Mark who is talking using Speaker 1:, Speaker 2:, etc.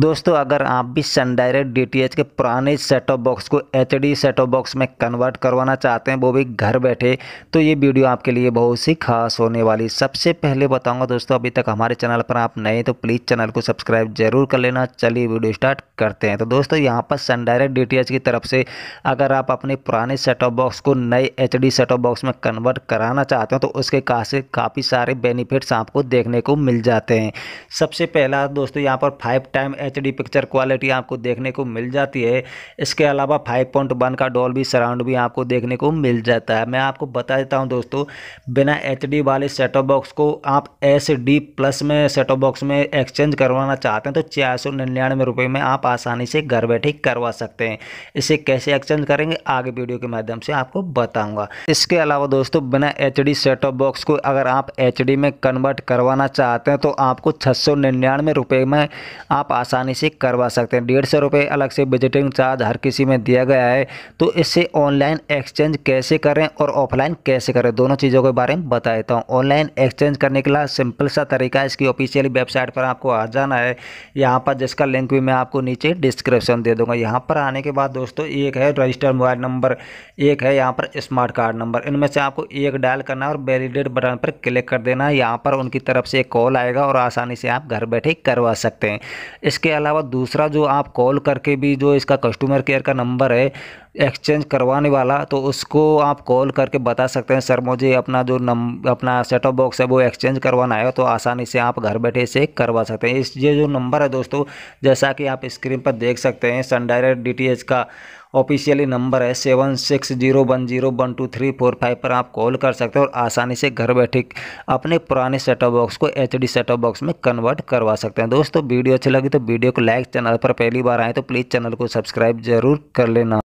Speaker 1: दोस्तों अगर आप भी सन डायरेक्ट डी के पुराने सेट ऑफ बॉक्स को H D set off box में कन्वर्ट करवाना चाहते हैं वो भी घर बैठे तो ये वीडियो आपके लिए बहुत सी खास होने वाली सबसे पहले बताऊंगा दोस्तों अभी तक हमारे चैनल पर आप नए तो प्लीज़ चैनल को सब्सक्राइब जरूर कर लेना चलिए वीडियो स्टार्ट करते हैं तो दोस्तों यहाँ पर सन डायरेक्ट डी की तरफ से अगर आप अपने पुराने सेट ऑफ बॉक्स को नए H D set off box में कन्वर्ट कराना चाहते हो तो उसके कासे काफ़ी सारे बेनिफिट्स आपको देखने को मिल जाते हैं सबसे पहला दोस्तों यहाँ पर five time H picture quality आपको देखने को मिल जाती है इसके अलावा फाइव पॉइंट वन का डॉल भी सराउंड भी आपको देखने को मिल जाता है मैं आपको बता देता हूँ दोस्तों बिना एच वाले सेटअप बॉक्स को आप एस प्लस में सेटअप बॉक्स में एक्सचेंज करवाना चाहते हैं तो चार सौ में आप आसानी से घर बैठे करवा सकते हैं इसे कैसे एक्सचेंज करेंगे आगे वीडियो के माध्यम से आपको बताऊँगा इसके अलावा दोस्तों बिना एच डी सेटअप बॉक्स को अगर आप एच में कन्वर्ट करवाना चाहते हैं तो आपको छः सौ निन्यानवे रुपये में आप आसानी आसानी से करवा सकते हैं डेढ़ सौ रुपये अलग से विजिटिंग चार्ज हर किसी में दिया गया है तो इससे ऑनलाइन एक्सचेंज कैसे करें और ऑफलाइन कैसे करें दोनों चीज़ों के बारे में बता देता हूँ ऑनलाइन एक्सचेंज करने के लिए सिंपल सा तरीका है इसकी ऑफिशियली वेबसाइट पर आपको आ जाना है यहाँ पर जिसका लिंक भी मैं आपको नीचे डिस्क्रिप्शन दे दूँगा यहाँ पर आने के बाद दोस्तों एक है रजिस्टर मोबाइल नंबर एक है यहाँ पर स्मार्ट कार्ड नंबर इनमें से आपको एक डायल करना है और वैलिडेट बटन पर क्लिक कर देना है यहाँ पर उनकी तरफ से एक कॉल आएगा और आसानी से आप घर बैठे करवा सकते हैं इस इसके अलावा दूसरा जो आप कॉल करके भी जो इसका कस्टमर केयर का नंबर है एक्सचेंज करवाने वाला तो उसको आप कॉल करके बता सकते हैं सर मुझे अपना जो नम अपना सेटअप बॉक्स है वो एक्सचेंज करवाना है तो आसानी से आप घर बैठे इसे करवा सकते हैं इस ये जो नंबर है दोस्तों जैसा कि आप स्क्रीन पर देख सकते हैं सन डायरेक्ट डी का ऑफिशियली नंबर है seven six zero one zero one two three four five पर आप कॉल कर सकते हो और आसानी से घर बैठे अपने पुराने सेटअप बॉक्स को एच डी सेटअप बॉक्स में कन्वर्ट करवा सकते हैं दोस्तों वीडियो अच्छी लगी तो वीडियो को लाइक चैनल पर पहली बार आए तो प्लीज़ चैनल को सब्सक्राइब जरूर कर लेना